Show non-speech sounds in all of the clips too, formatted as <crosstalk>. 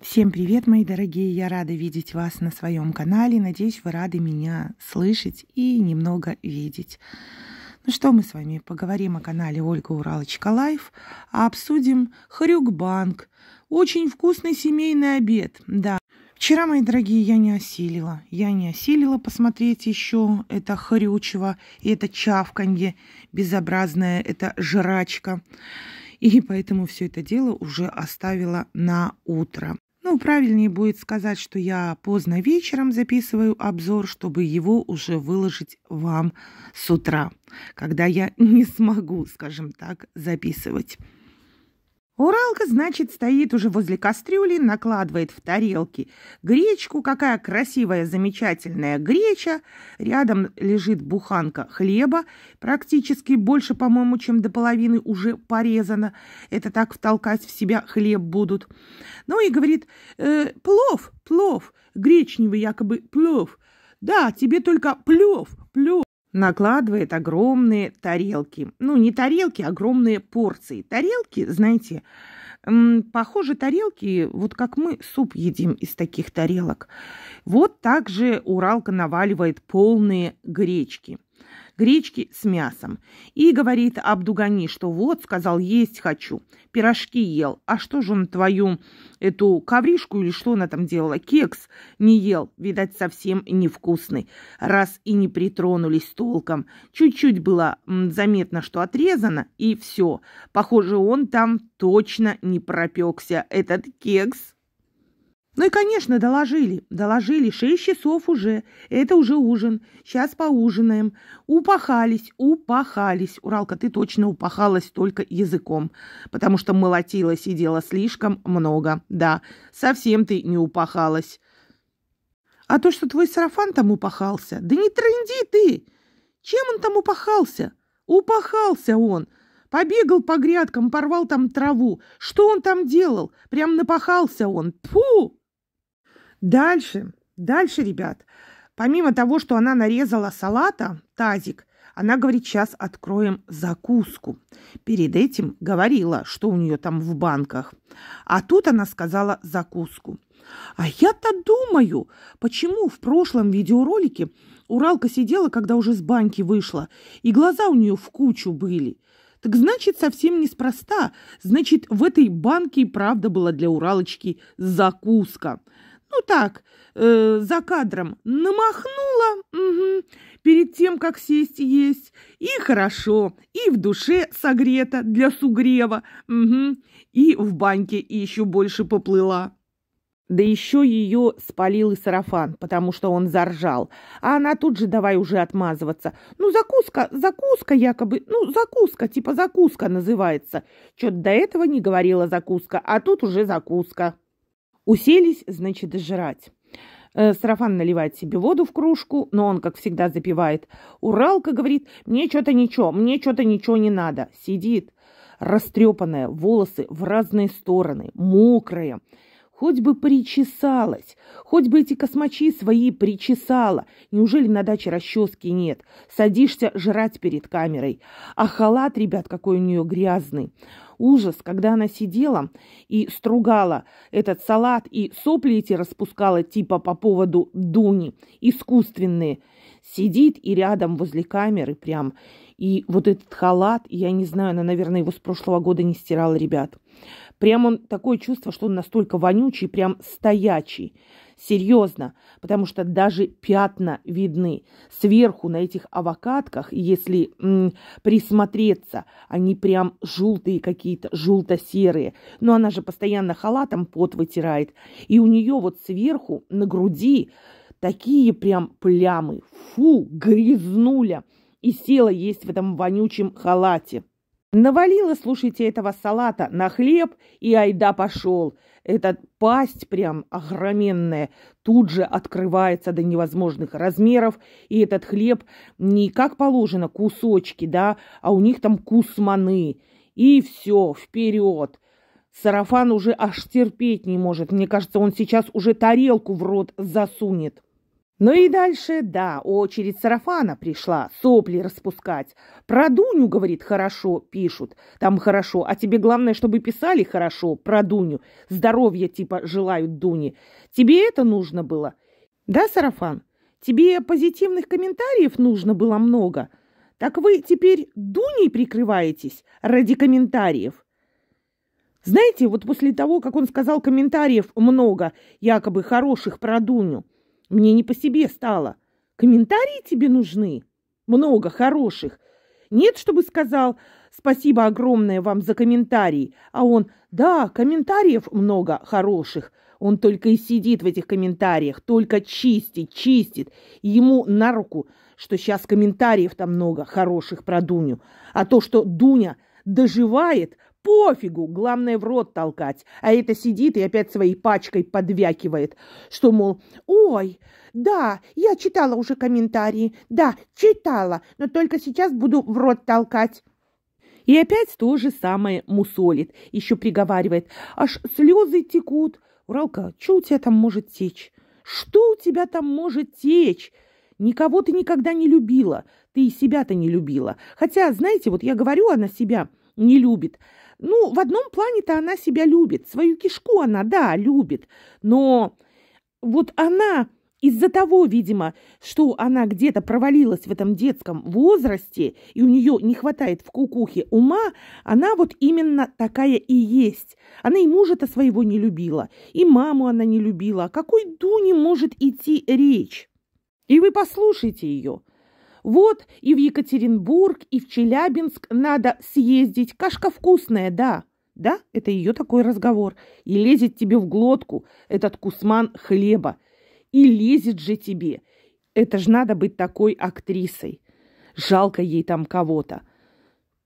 Всем привет, мои дорогие! Я рада видеть вас на своем канале. Надеюсь, вы рады меня слышать и немного видеть. Ну что мы с вами поговорим о канале Ольга Уралочка Лайф, а обсудим хрюкбанк. Очень вкусный семейный обед, да. Вчера, мои дорогие, я не осилила. Я не осилила посмотреть еще это хрючево, и это чавканье безобразное, это жрачка и поэтому все это дело уже оставила на утро. Ну, правильнее будет сказать, что я поздно вечером записываю обзор, чтобы его уже выложить вам с утра, когда я <laughs> не смогу, скажем так, записывать. Уралка, значит, стоит уже возле кастрюли, накладывает в тарелки гречку. Какая красивая, замечательная греча. Рядом лежит буханка хлеба, практически больше, по-моему, чем до половины уже порезано. Это так втолкать в себя хлеб будут. Ну и говорит, э, плов, плов, гречневый якобы плов. Да, тебе только плев, плев накладывает огромные тарелки. Ну, не тарелки, а огромные порции. Тарелки, знаете, похоже тарелки, вот как мы суп едим из таких тарелок. Вот так же Уралка наваливает полные гречки – гречки с мясом. И говорит Абдугани, что вот, сказал, есть хочу, пирожки ел. А что же он твою эту ковришку или что она там делала? Кекс не ел, видать, совсем невкусный. Раз и не притронулись толком. Чуть-чуть было заметно, что отрезано, и все. Похоже, он там точно не пропекся, этот кекс. Ну и, конечно, доложили. Доложили. Шесть часов уже. Это уже ужин. Сейчас поужинаем. Упахались, упахались. Уралка, ты точно упахалась только языком, потому что молотила, сидела слишком много. Да, совсем ты не упахалась. А то, что твой сарафан там упахался, да не тренди ты! Чем он там упахался? Упахался он! Побегал по грядкам, порвал там траву. Что он там делал? Прям напахался он. Пфу! Дальше, дальше, ребят, помимо того, что она нарезала салата, тазик, она говорит, сейчас откроем закуску. Перед этим говорила, что у нее там в банках. А тут она сказала закуску. А я-то думаю, почему в прошлом видеоролике Уралка сидела, когда уже с банки вышла, и глаза у нее в кучу были. Так значит, совсем неспроста. Значит, в этой банке и правда была для Уралочки закуска. Ну так, э, за кадром намахнула угу, перед тем, как сесть есть. И хорошо, и в душе согрета для сугрева, угу, и в баньке еще больше поплыла. Да еще ее спалил и сарафан, потому что он заржал. А она тут же давай уже отмазываться. Ну, закуска, закуска якобы, ну, закуска, типа закуска называется. что то до этого не говорила закуска, а тут уже закуска. Уселись, значит, жрать. Э, сарафан наливает себе воду в кружку, но он, как всегда, запивает. Уралка говорит, мне что-то ничего, мне что-то ничего не надо. Сидит, растрепанная, волосы в разные стороны, мокрая. Хоть бы причесалась, хоть бы эти космачи свои причесала. Неужели на даче расчески нет? Садишься жрать перед камерой. А халат, ребят, какой у нее грязный. Ужас, когда она сидела и стругала этот салат, и сопли эти распускала типа по поводу Дуни, искусственные. Сидит и рядом возле камеры прям. И вот этот халат, я не знаю, она, наверное, его с прошлого года не стирала, ребят. Прям он такое чувство, что он настолько вонючий, прям стоячий. Серьезно, потому что даже пятна видны. Сверху на этих авокадках, если м, присмотреться, они прям желтые какие-то, желто-серые. Но она же постоянно халатом пот вытирает. И у нее вот сверху на груди такие прям плямы. Фу, грязнуля. И села есть в этом вонючем халате. Навалила, слушайте, этого салата на хлеб, и айда пошел. Эта пасть прям огроменная тут же открывается до невозможных размеров, и этот хлеб не как положено кусочки, да, а у них там кусманы. И все, вперед. Сарафан уже аж терпеть не может. Мне кажется, он сейчас уже тарелку в рот засунет. Ну и дальше, да, очередь сарафана пришла, сопли распускать. Про Дуню, говорит, хорошо пишут, там хорошо, а тебе главное, чтобы писали хорошо про Дуню. здоровье типа желают Дуне. Тебе это нужно было? Да, сарафан? Тебе позитивных комментариев нужно было много? Так вы теперь Дуней прикрываетесь ради комментариев? Знаете, вот после того, как он сказал комментариев много, якобы хороших про Дуню, мне не по себе стало. Комментарии тебе нужны? Много хороших. Нет, чтобы сказал «спасибо огромное вам за комментарий», а он «да, комментариев много хороших». Он только и сидит в этих комментариях, только чистит, чистит. ему на руку, что сейчас комментариев там много хороших про Дуню. А то, что Дуня доживает – пофигу, главное в рот толкать. А это сидит и опять своей пачкой подвякивает, что, мол, ой, да, я читала уже комментарии, да, читала, но только сейчас буду в рот толкать. И опять то же самое мусолит, еще приговаривает, аж слезы текут. Уралка, что у тебя там может течь? Что у тебя там может течь? Никого ты никогда не любила, ты и себя-то не любила. Хотя, знаете, вот я говорю, она себя не любит. Ну, в одном плане-то она себя любит, свою кишку она, да, любит, но вот она из-за того, видимо, что она где-то провалилась в этом детском возрасте, и у нее не хватает в кукухе ума, она вот именно такая и есть. Она и мужа-то своего не любила, и маму она не любила. О какой дуне может идти речь? И вы послушайте ее. Вот и в Екатеринбург, и в Челябинск надо съездить. Кашка вкусная, да. Да, это ее такой разговор. И лезет тебе в глотку этот кусман хлеба. И лезет же тебе. Это ж надо быть такой актрисой. Жалко ей там кого-то.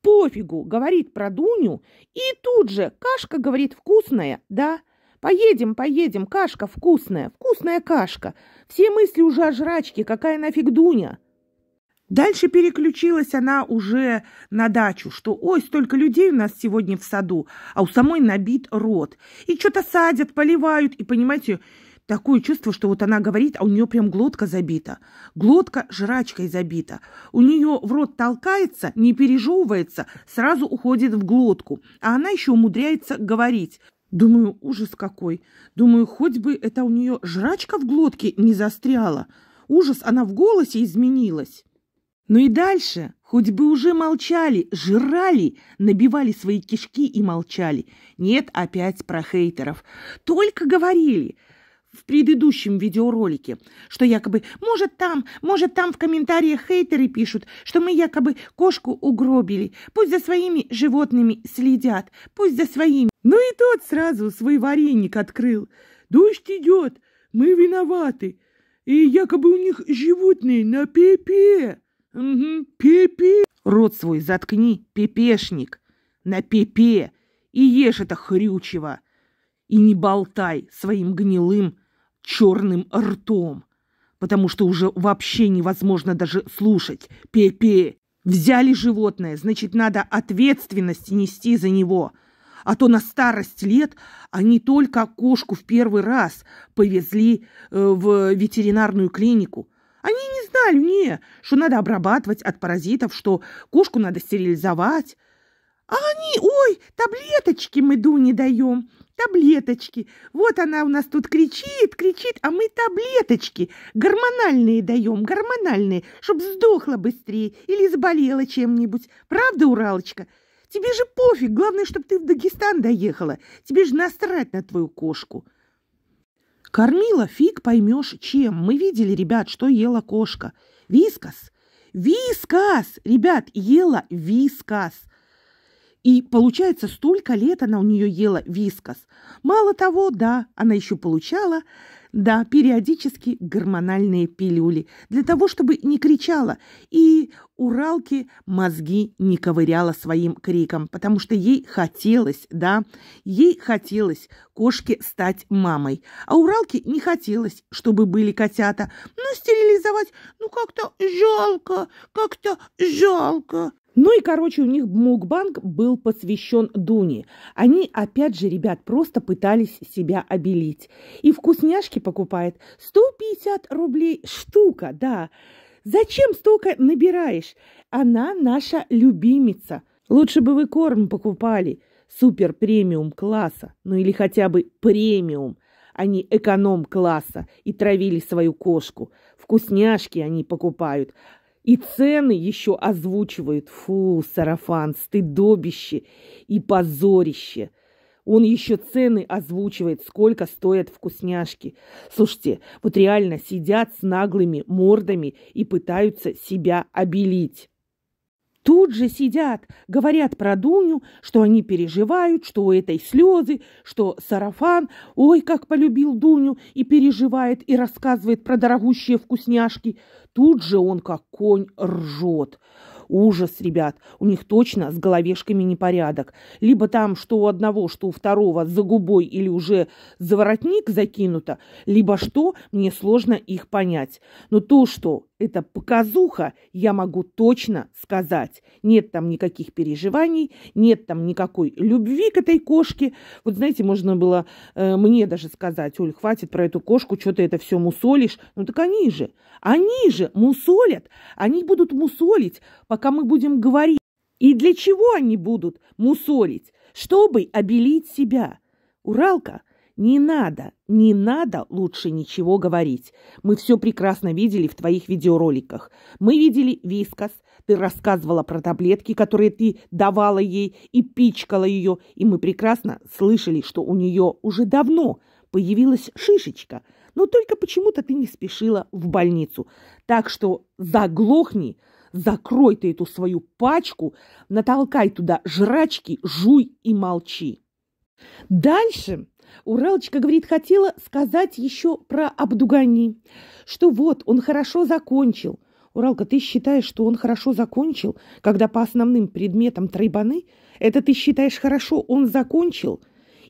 Пофигу, говорит про Дуню. И тут же кашка, говорит, вкусная, да. Поедем, поедем, кашка вкусная, вкусная кашка. Все мысли уже о жрачке, какая нафиг Дуня. Дальше переключилась она уже на дачу, что «Ой, столько людей у нас сегодня в саду, а у самой набит рот». И что-то садят, поливают, и, понимаете, такое чувство, что вот она говорит, а у нее прям глотка забита. Глотка жрачкой забита. У нее в рот толкается, не пережевывается, сразу уходит в глотку. А она еще умудряется говорить. Думаю, ужас какой. Думаю, хоть бы это у нее жрачка в глотке не застряла. Ужас, она в голосе изменилась. Ну и дальше, хоть бы уже молчали, жрали, набивали свои кишки и молчали. Нет опять про хейтеров. Только говорили в предыдущем видеоролике, что якобы «может там, может там в комментариях хейтеры пишут, что мы якобы кошку угробили, пусть за своими животными следят, пусть за своими». Ну и тот сразу свой вареник открыл. «Дождь идет, мы виноваты, и якобы у них животные на пепе». -пе. «Угу, пипи!» «Рот свой заткни, пепешник! На пепе! И ешь это хрючево! И не болтай своим гнилым черным ртом, потому что уже вообще невозможно даже слушать! Пепе! Взяли животное, значит, надо ответственность нести за него!» А то на старость лет они только кошку в первый раз повезли э, в ветеринарную клинику – они не знали, мне, что надо обрабатывать от паразитов, что кошку надо стерилизовать. А они, ой, таблеточки мы Ду не даем, таблеточки. Вот она у нас тут кричит, кричит, а мы таблеточки гормональные даем, гормональные, чтоб сдохла быстрее или заболела чем-нибудь. Правда, Уралочка? Тебе же пофиг, главное, чтобы ты в Дагестан доехала. Тебе же насрать на твою кошку. Кормила фиг поймешь чем. Мы видели, ребят, что ела кошка. Вискас. Вискас! Ребят, ела вискас. И получается, столько лет она у нее ела вискас. Мало того, да, она еще получала да, периодически гормональные пилюли, для того, чтобы не кричала, и Уралке мозги не ковыряла своим криком, потому что ей хотелось, да, ей хотелось кошке стать мамой, а Уралке не хотелось, чтобы были котята, но ну, стерилизовать, ну как-то жалко, как-то жалко. Ну и, короче, у них мукбанг был посвящен Дуне. Они, опять же, ребят, просто пытались себя обелить. И вкусняшки покупает 150 рублей штука, да. Зачем столько набираешь? Она наша любимица. Лучше бы вы корм покупали супер премиум класса, ну или хотя бы премиум, а не эконом класса, и травили свою кошку. Вкусняшки они покупают, и цены еще озвучивают. Фу, сарафан, стыдобище и позорище. Он еще цены озвучивает, сколько стоят вкусняшки. Слушайте, вот реально сидят с наглыми мордами и пытаются себя обелить. Тут же сидят, говорят про Дуню, что они переживают, что у этой слезы, что сарафан, ой, как полюбил Дуню, и переживает, и рассказывает про дорогущие вкусняшки. Тут же он, как конь, ржет. Ужас, ребят, у них точно с головешками непорядок. Либо там, что у одного, что у второго за губой или уже за воротник закинуто, либо что, мне сложно их понять. Но то, что это показуха, я могу точно сказать. Нет там никаких переживаний, нет там никакой любви к этой кошке. Вот знаете, можно было э, мне даже сказать, Оль, хватит про эту кошку, что ты это все мусолишь. Ну так они же, они же мусолят, они будут мусолить, пока мы будем говорить. И для чего они будут мусолить? Чтобы обелить себя. Уралка, «Не надо, не надо лучше ничего говорить. Мы все прекрасно видели в твоих видеороликах. Мы видели вискас, ты рассказывала про таблетки, которые ты давала ей и пичкала ее, и мы прекрасно слышали, что у нее уже давно появилась шишечка, но только почему-то ты не спешила в больницу. Так что заглохни, закрой ты эту свою пачку, натолкай туда жрачки, жуй и молчи. Дальше Уралочка, говорит, хотела сказать еще про Абдугани, что вот он хорошо закончил. Уралка, ты считаешь, что он хорошо закончил, когда по основным предметам тройбаны? Это ты считаешь хорошо, он закончил?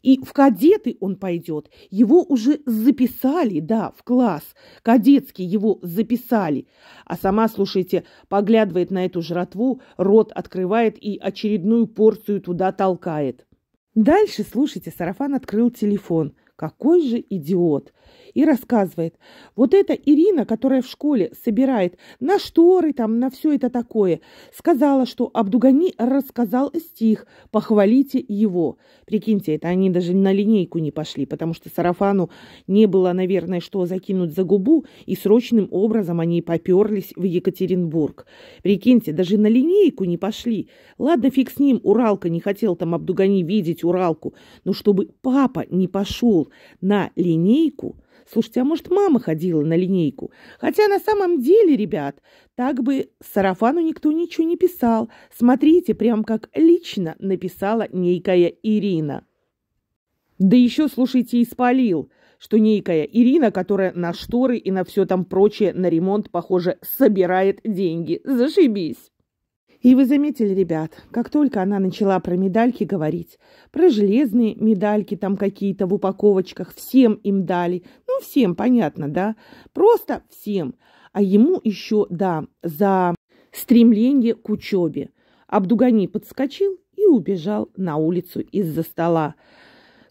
И в кадеты он пойдет. Его уже записали, да, в класс. Кадетский его записали. А сама, слушайте, поглядывает на эту жратву, рот открывает и очередную порцию туда толкает. Дальше, слушайте, Сарафан открыл телефон – какой же идиот. И рассказывает, вот эта Ирина, которая в школе собирает на шторы, там, на все это такое, сказала, что Абдугани рассказал стих «Похвалите его». Прикиньте, это они даже на линейку не пошли, потому что Сарафану не было, наверное, что закинуть за губу, и срочным образом они поперлись в Екатеринбург. Прикиньте, даже на линейку не пошли. Ладно, фиг с ним, Уралка не хотел там Абдугани видеть Уралку, но чтобы папа не пошел, на линейку. Слушайте, а может, мама ходила на линейку? Хотя на самом деле, ребят, так бы сарафану никто ничего не писал. Смотрите, прям как лично написала некая Ирина. Да еще, слушайте, испалил, что некая Ирина, которая на шторы и на все там прочее, на ремонт, похоже, собирает деньги. Зашибись! И вы заметили, ребят, как только она начала про медальки говорить, про железные медальки там какие-то в упаковочках, всем им дали. Ну, всем, понятно, да? Просто всем. А ему еще, да, за стремление к учебе. Абдугани подскочил и убежал на улицу из-за стола.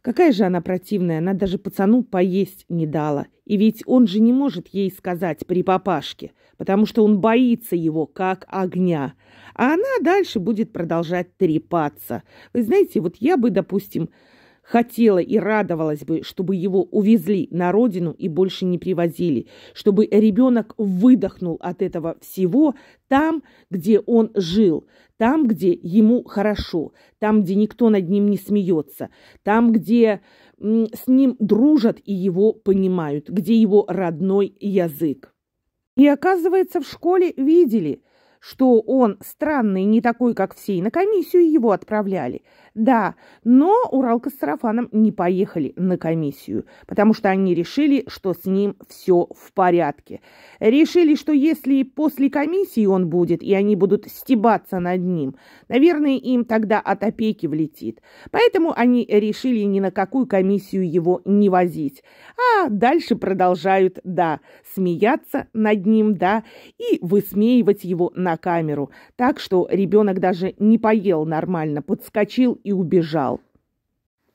Какая же она противная, она даже пацану поесть не дала. И ведь он же не может ей сказать при папашке, потому что он боится его, как огня. А она дальше будет продолжать трепаться. Вы знаете, вот я бы, допустим, хотела и радовалась бы, чтобы его увезли на родину и больше не привозили, чтобы ребенок выдохнул от этого всего там, где он жил, там, где ему хорошо, там, где никто над ним не смеется, там, где с ним дружат и его понимают, где его родной язык. И оказывается, в школе видели – что он странный, не такой, как все, и на комиссию его отправляли. Да, но Уралка с Сарафаном не поехали на комиссию, потому что они решили, что с ним все в порядке. Решили, что если после комиссии он будет, и они будут стебаться над ним, наверное, им тогда от опеки влетит. Поэтому они решили ни на какую комиссию его не возить. А дальше продолжают, да, смеяться над ним, да, и высмеивать его на камеру. Так что ребенок даже не поел нормально, подскочил и убежал.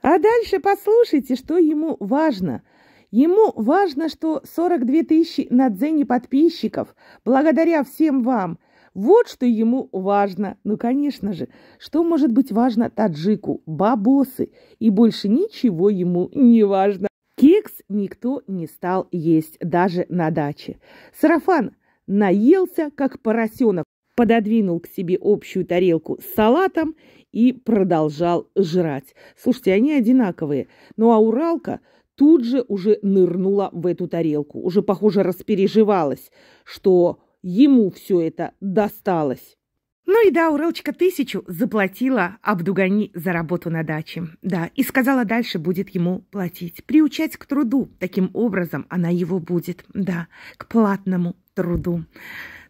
А дальше послушайте, что ему важно. Ему важно, что 42 тысячи на Дзене подписчиков, благодаря всем вам. Вот что ему важно. Ну, конечно же, что может быть важно таджику? Бабосы. И больше ничего ему не важно. Кекс никто не стал есть, даже на даче. Сарафан наелся, как поросенок пододвинул к себе общую тарелку с салатом и продолжал жрать. Слушайте, они одинаковые. Ну а Уралка тут же уже нырнула в эту тарелку. Уже, похоже, распереживалась, что ему все это досталось. Ну и да, Уралочка тысячу заплатила Абдугани за работу на даче. Да, и сказала, дальше будет ему платить. Приучать к труду. Таким образом она его будет. Да, к платному труду.